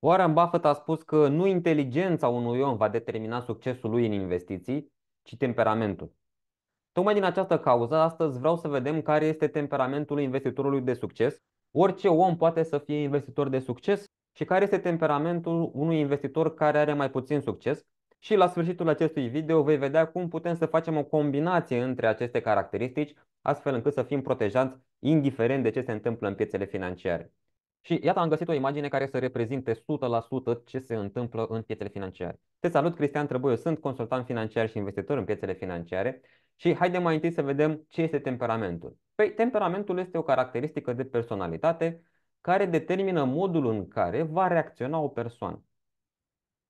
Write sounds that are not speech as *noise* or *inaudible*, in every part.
Warren Buffett a spus că nu inteligența unui om va determina succesul lui în investiții, ci temperamentul. Tocmai din această cauză, astăzi vreau să vedem care este temperamentul investitorului de succes. Orice om poate să fie investitor de succes și care este temperamentul unui investitor care are mai puțin succes. Și la sfârșitul acestui video vei vedea cum putem să facem o combinație între aceste caracteristici, astfel încât să fim protejați indiferent de ce se întâmplă în piețele financiare. Și iată, am găsit o imagine care să reprezinte 100% ce se întâmplă în piețele financiare. Te salut, Cristian Trăbuiu, sunt consultant financiar și investitor în piețele financiare și haide mai întâi să vedem ce este temperamentul. Păi, temperamentul este o caracteristică de personalitate care determină modul în care va reacționa o persoană.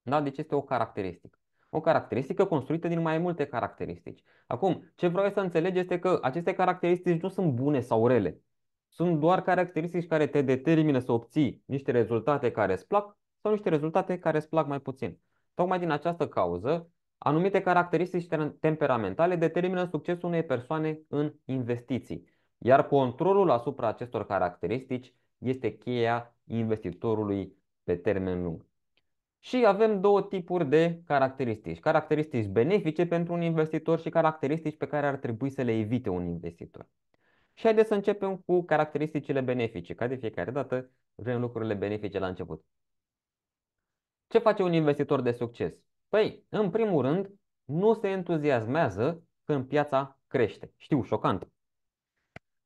Da? Deci este o caracteristică. O caracteristică construită din mai multe caracteristici. Acum, ce vreau să înțelegi este că aceste caracteristici nu sunt bune sau rele. Sunt doar caracteristici care te determină să obții niște rezultate care îți plac sau niște rezultate care îți plac mai puțin. Tocmai din această cauză, anumite caracteristici temperamentale determină succesul unei persoane în investiții, iar controlul asupra acestor caracteristici este cheia investitorului pe termen lung. Și avem două tipuri de caracteristici. Caracteristici benefice pentru un investitor și caracteristici pe care ar trebui să le evite un investitor. Și haideți să începem cu caracteristicile benefice. Ca de fiecare dată, vrem lucrurile benefice la început. Ce face un investitor de succes? Păi, în primul rând, nu se entuziasmează când piața crește. Știu, șocant.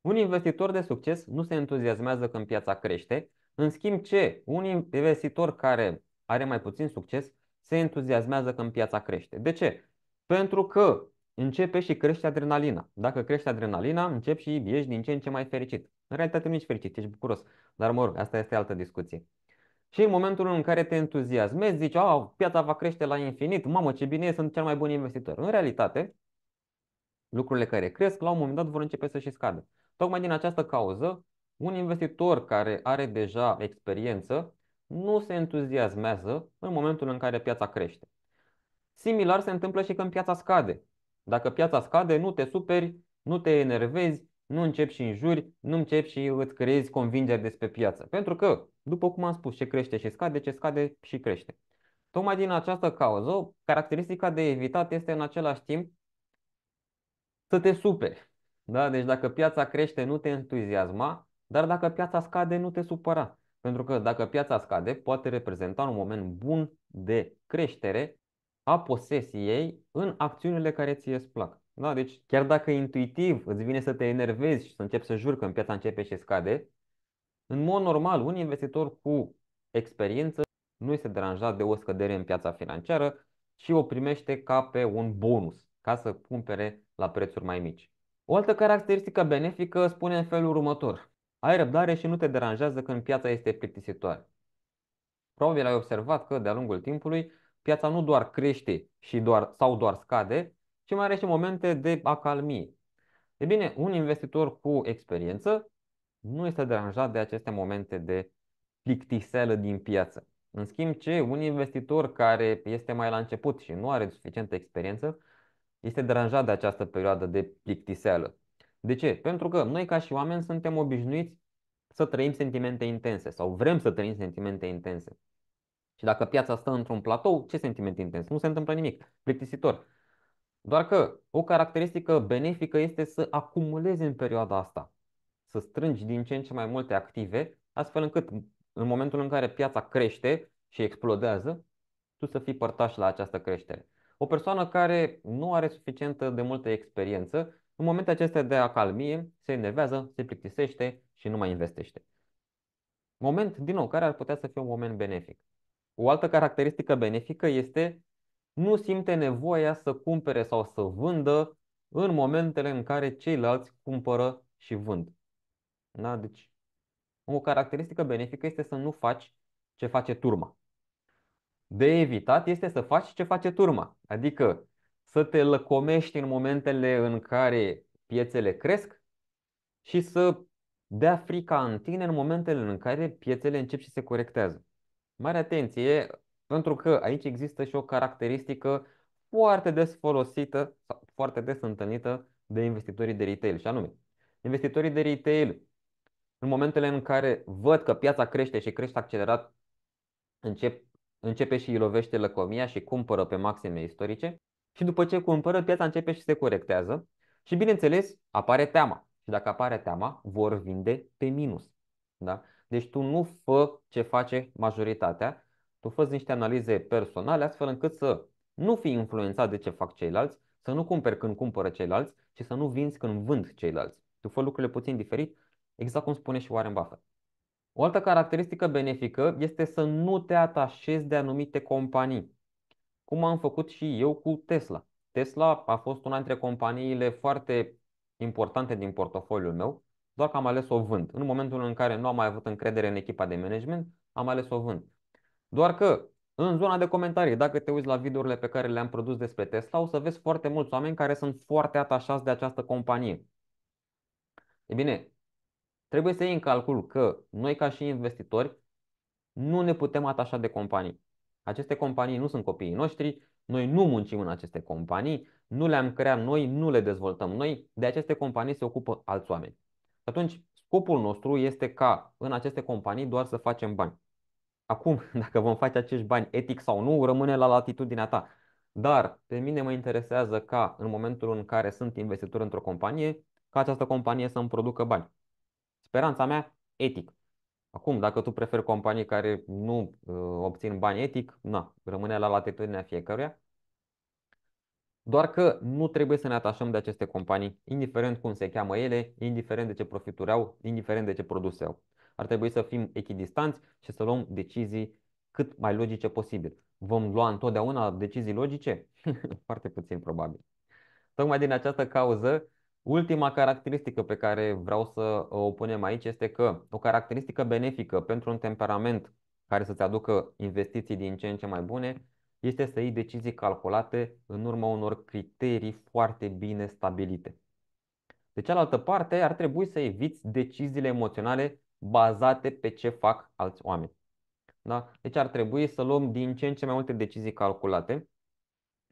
Un investitor de succes nu se entuziasmează când piața crește, în schimb ce un investitor care are mai puțin succes se entuziasmează când piața crește. De ce? Pentru că începe și crește adrenalina. Dacă crește adrenalina, începi și ești din ce în ce mai fericit. În realitate nu ești fericit, ești bucuros. Dar mă rog, asta este altă discuție. Și în momentul în care te entuziasmezi, zici, oh, piața va crește la infinit, mamă, ce bine e, sunt cel mai bun investitor. În realitate, lucrurile care cresc, la un moment dat vor începe să și scadă. Tocmai din această cauză, un investitor care are deja experiență nu se entuziasmează în momentul în care piața crește. Similar se întâmplă și când piața scade. Dacă piața scade, nu te superi, nu te enervezi, nu începi și înjuri, nu începi și îți creezi convingeri despre piață. Pentru că, după cum am spus, ce crește și scade, ce scade și crește. Tocmai din această cauză, caracteristica de evitat este în același timp să te superi. Da? Deci dacă piața crește, nu te entuziasma, dar dacă piața scade, nu te supăra. Pentru că dacă piața scade, poate reprezenta un moment bun de creștere a posesiei în acțiunile care ți îți plac. Da? Deci chiar dacă intuitiv îți vine să te enervezi și să începi să juri în piața începe și scade, în mod normal un investitor cu experiență nu este deranjat de o scădere în piața financiară și o primește ca pe un bonus, ca să cumpere la prețuri mai mici. O altă caracteristică benefică spune în felul următor. Ai răbdare și nu te deranjează când piața este plictisitoare. Probabil ai observat că de-a lungul timpului piața nu doar crește și doar, sau doar scade, ci mai are și momente de acalmie. E bine, un investitor cu experiență nu este deranjat de aceste momente de plictiseală din piață. În schimb, ce un investitor care este mai la început și nu are suficientă experiență, este deranjat de această perioadă de plictiseală. De ce? Pentru că noi ca și oameni suntem obișnuiți să trăim sentimente intense sau vrem să trăim sentimente intense. Și dacă piața stă într-un platou, ce sentiment intens? Nu se întâmplă nimic, plictisitor. Doar că o caracteristică benefică este să acumulezi în perioada asta, să strângi din ce în ce mai multe active, astfel încât în momentul în care piața crește și explodează, tu să fii părtaș la această creștere. O persoană care nu are suficientă de multă experiență, în momente acestea de acalmie, se enervează, se plictisește și nu mai investește. Moment, din nou, care ar putea să fie un moment benefic? O altă caracteristică benefică este nu simte nevoia să cumpere sau să vândă în momentele în care ceilalți cumpără și vând. Da? Deci, o caracteristică benefică este să nu faci ce face turma. De evitat este să faci ce face turma, adică să te lăcomești în momentele în care piețele cresc și să dea frica în tine în momentele în care piețele încep și se corectează. Mare atenție, pentru că aici există și o caracteristică foarte des folosită, sau foarte des întâlnită de investitorii de retail, și anume, investitorii de retail, în momentele în care văd că piața crește și crește accelerat, încep, începe și îi lovește lăcomia și cumpără pe maxime istorice și după ce cumpără, piața începe și se corectează și, bineînțeles, apare teama. Și dacă apare teama, vor vinde pe minus. Da? Deci tu nu fă ce face majoritatea, tu fă niște analize personale astfel încât să nu fii influențat de ce fac ceilalți, să nu cumperi când cumpără ceilalți și să nu vinzi când vând ceilalți. Tu fă lucrurile puțin diferit, exact cum spune și Warren Buffett. O altă caracteristică benefică este să nu te atașezi de anumite companii, cum am făcut și eu cu Tesla. Tesla a fost una dintre companiile foarte importante din portofoliul meu doar că am ales o vând. În momentul în care nu am mai avut încredere în echipa de management, am ales o vând. Doar că în zona de comentarii, dacă te uiți la videourile pe care le-am produs despre Tesla, o să vezi foarte mulți oameni care sunt foarte atașați de această companie. E bine, trebuie să iei în calcul că noi ca și investitori nu ne putem atașa de companii. Aceste companii nu sunt copiii noștri, noi nu muncim în aceste companii, nu le-am creat noi, nu le dezvoltăm noi, de aceste companii se ocupă alți oameni atunci scopul nostru este ca în aceste companii doar să facem bani. Acum, *laughs* dacă vom face acești bani etic sau nu, rămâne la latitudinea ta. Dar pe mine mă interesează ca în momentul în care sunt investitor într-o companie, ca această companie să-mi producă bani. Speranța mea, etic. Acum, dacă tu preferi companii care nu uh, obțin bani etic, na, rămâne la latitudinea fiecăruia. Doar că nu trebuie să ne atașăm de aceste companii, indiferent cum se cheamă ele, indiferent de ce profituri au, indiferent de ce produse au. Ar trebui să fim echidistanți și să luăm decizii cât mai logice posibil. Vom lua întotdeauna decizii logice? *laughs* Foarte puțin probabil. Tocmai din această cauză, ultima caracteristică pe care vreau să o punem aici este că o caracteristică benefică pentru un temperament care să-ți aducă investiții din ce în ce mai bune este să iei decizii calculate în urma unor criterii foarte bine stabilite. De cealaltă parte, ar trebui să eviți deciziile emoționale bazate pe ce fac alți oameni. Da? Deci ar trebui să luăm din ce în ce mai multe decizii calculate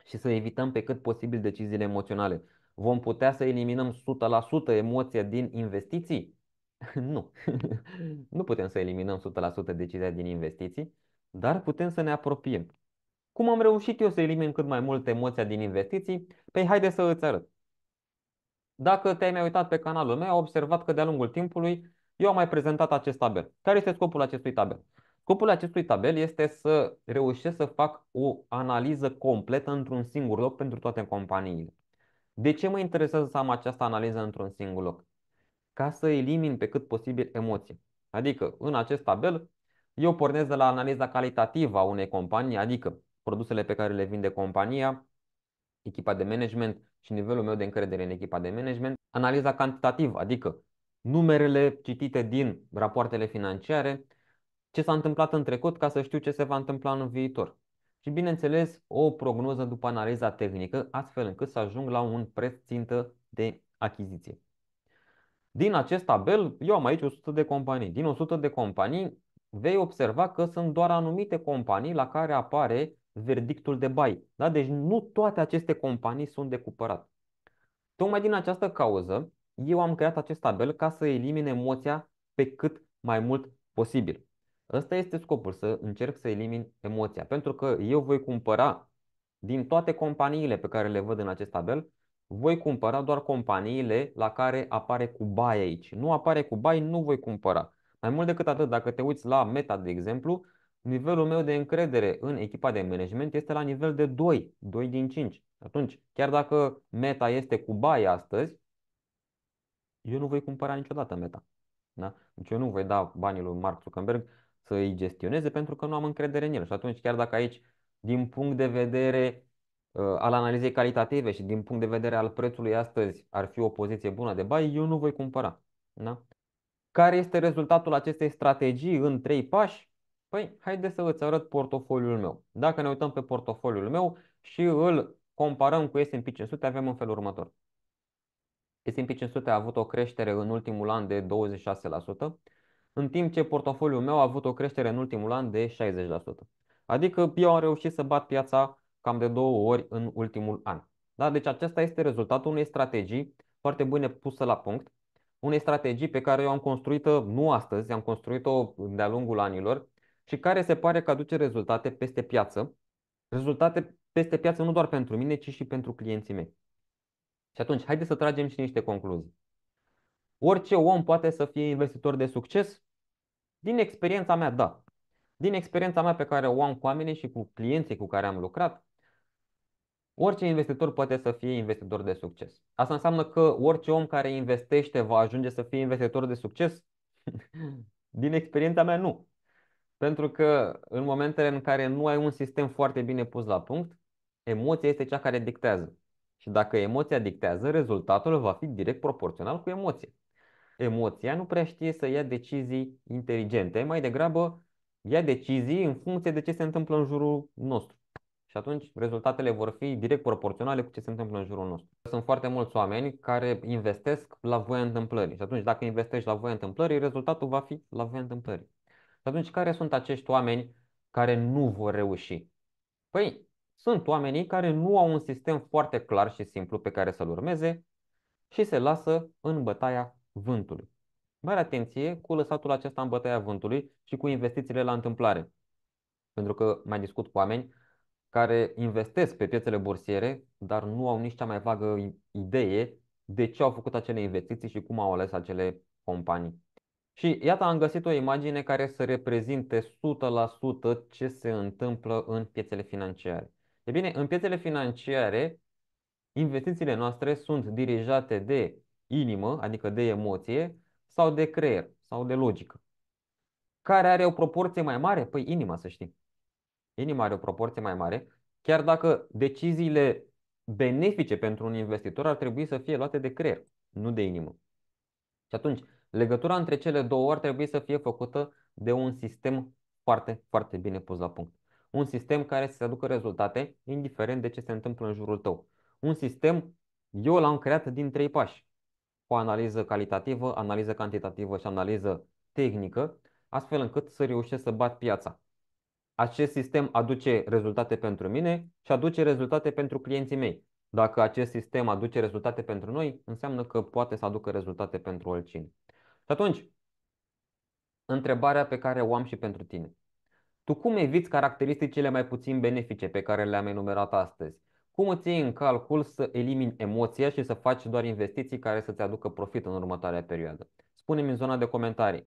și să evităm pe cât posibil deciziile emoționale. Vom putea să eliminăm 100% emoția din investiții? *laughs* Nu. *laughs* nu putem să eliminăm 100% decizia din investiții, dar putem să ne apropiem. Cum am reușit eu să elimin cât mai mult emoția din investiții? Păi haide să îți arăt. Dacă te-ai mai uitat pe canalul meu, ai observat că de-a lungul timpului eu am mai prezentat acest tabel. Care este scopul acestui tabel? Scopul acestui tabel este să reușesc să fac o analiză completă într-un singur loc pentru toate companiile. De ce mă interesează să am această analiză într-un singur loc? Ca să elimin pe cât posibil emoții. Adică, în acest tabel, eu pornesc de la analiza calitativă a unei companii, adică produsele pe care le vinde compania, echipa de management și nivelul meu de încredere în echipa de management, analiza cantitativă, adică numerele citite din rapoartele financiare, ce s-a întâmplat în trecut ca să știu ce se va întâmpla în viitor. Și bineînțeles, o prognoză după analiza tehnică, astfel încât să ajung la un preț țintă de achiziție. Din acest tabel, eu am aici 100 de companii. Din 100 de companii, vei observa că sunt doar anumite companii la care apare verdictul de bai. Da? Deci nu toate aceste companii sunt de cumpărat. Tocmai din această cauză, eu am creat acest tabel ca să elimine emoția pe cât mai mult posibil. Ăsta este scopul, să încerc să elimin emoția, pentru că eu voi cumpăra din toate companiile pe care le văd în acest tabel, voi cumpăra doar companiile la care apare cu bai aici. Nu apare cu bai, nu voi cumpăra. Mai mult decât atât, dacă te uiți la Meta, de exemplu, nivelul meu de încredere în echipa de management este la nivel de 2, 2 din 5. Atunci, chiar dacă meta este cu bai astăzi, eu nu voi cumpăra niciodată meta. Da? Deci eu nu voi da banii lui Mark Zuckerberg să îi gestioneze pentru că nu am încredere în el. Și atunci, chiar dacă aici, din punct de vedere uh, al analizei calitative și din punct de vedere al prețului astăzi ar fi o poziție bună de bai, eu nu voi cumpăra. Da? Care este rezultatul acestei strategii în trei pași? Păi, haideți să îți arăt portofoliul meu. Dacă ne uităm pe portofoliul meu și îl comparăm cu S&P 500, avem în felul următor. S&P 500 a avut o creștere în ultimul an de 26%, în timp ce portofoliul meu a avut o creștere în ultimul an de 60%. Adică eu am reușit să bat piața cam de două ori în ultimul an. Da? Deci acesta este rezultatul unei strategii foarte bune pusă la punct, unei strategii pe care eu am construit-o nu astăzi, am construit-o de-a lungul anilor și care se pare că aduce rezultate peste piață. Rezultate peste piață nu doar pentru mine, ci și pentru clienții mei. Și atunci, haideți să tragem și niște concluzii. Orice om poate să fie investitor de succes? Din experiența mea, da. Din experiența mea pe care o am cu oamenii și cu clienții cu care am lucrat, orice investitor poate să fie investitor de succes. Asta înseamnă că orice om care investește va ajunge să fie investitor de succes? *laughs* Din experiența mea, nu. Pentru că în momentele în care nu ai un sistem foarte bine pus la punct, emoția este cea care dictează. Și dacă emoția dictează, rezultatul va fi direct proporțional cu emoția. Emoția nu prea știe să ia decizii inteligente, mai degrabă ia decizii în funcție de ce se întâmplă în jurul nostru. Și atunci rezultatele vor fi direct proporționale cu ce se întâmplă în jurul nostru. Sunt foarte mulți oameni care investesc la voia întâmplării. Și atunci dacă investești la voia întâmplării, rezultatul va fi la voia întâmplării. Și atunci, care sunt acești oameni care nu vor reuși? Păi, sunt oamenii care nu au un sistem foarte clar și simplu pe care să-l urmeze și se lasă în bătaia vântului. Mare atenție cu lăsatul acesta în bătaia vântului și cu investițiile la întâmplare. Pentru că mai discut cu oameni care investesc pe piețele bursiere, dar nu au nici cea mai vagă idee de ce au făcut acele investiții și cum au ales acele companii. Și iată, am găsit o imagine care să reprezinte 100% ce se întâmplă în piețele financiare. E bine, în piețele financiare, investițiile noastre sunt dirijate de inimă, adică de emoție, sau de creier, sau de logică. Care are o proporție mai mare? Păi inima, să știm. Inima are o proporție mai mare, chiar dacă deciziile benefice pentru un investitor ar trebui să fie luate de creier, nu de inimă. Și atunci, Legătura între cele două ori trebuie să fie făcută de un sistem foarte, foarte bine pus la punct. Un sistem care să aducă rezultate, indiferent de ce se întâmplă în jurul tău. Un sistem, eu l-am creat din trei pași. O analiză calitativă, analiză cantitativă și analiză tehnică, astfel încât să reușesc să bat piața. Acest sistem aduce rezultate pentru mine și aduce rezultate pentru clienții mei. Dacă acest sistem aduce rezultate pentru noi, înseamnă că poate să aducă rezultate pentru oricine atunci, întrebarea pe care o am și pentru tine. Tu cum eviți caracteristicile mai puțin benefice pe care le-am enumerat astăzi? Cum îți iei în calcul să elimini emoția și să faci doar investiții care să-ți aducă profit în următoarea perioadă? Spune-mi în zona de comentarii.